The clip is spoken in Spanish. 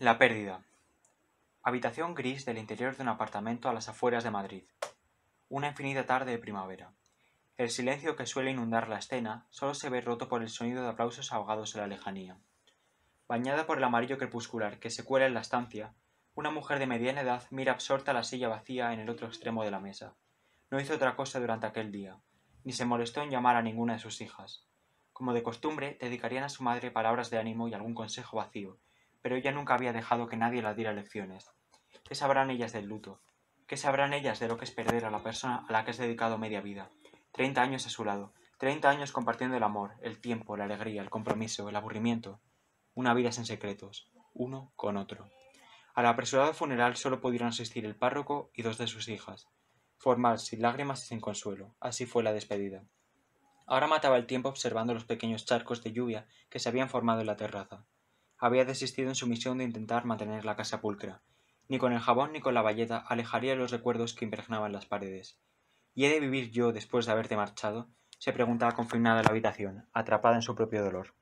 La pérdida. Habitación gris del interior de un apartamento a las afueras de Madrid. Una infinita tarde de primavera. El silencio que suele inundar la escena solo se ve roto por el sonido de aplausos ahogados en la lejanía. Bañada por el amarillo crepuscular que se cuela en la estancia, una mujer de mediana edad mira absorta la silla vacía en el otro extremo de la mesa. No hizo otra cosa durante aquel día, ni se molestó en llamar a ninguna de sus hijas. Como de costumbre, dedicarían a su madre palabras de ánimo y algún consejo vacío, pero ella nunca había dejado que nadie la diera lecciones. ¿Qué sabrán ellas del luto? ¿Qué sabrán ellas de lo que es perder a la persona a la que has dedicado media vida? Treinta años a su lado, treinta años compartiendo el amor, el tiempo, la alegría, el compromiso, el aburrimiento. Una vida sin secretos, uno con otro. Al apresurado funeral solo pudieron asistir el párroco y dos de sus hijas. Formal, sin lágrimas y sin consuelo. Así fue la despedida. Ahora mataba el tiempo observando los pequeños charcos de lluvia que se habían formado en la terraza había desistido en su misión de intentar mantener la casa pulcra. Ni con el jabón ni con la bayeta alejaría los recuerdos que impregnaban las paredes. ¿Y he de vivir yo después de haberte marchado? se preguntaba confinada en la habitación, atrapada en su propio dolor.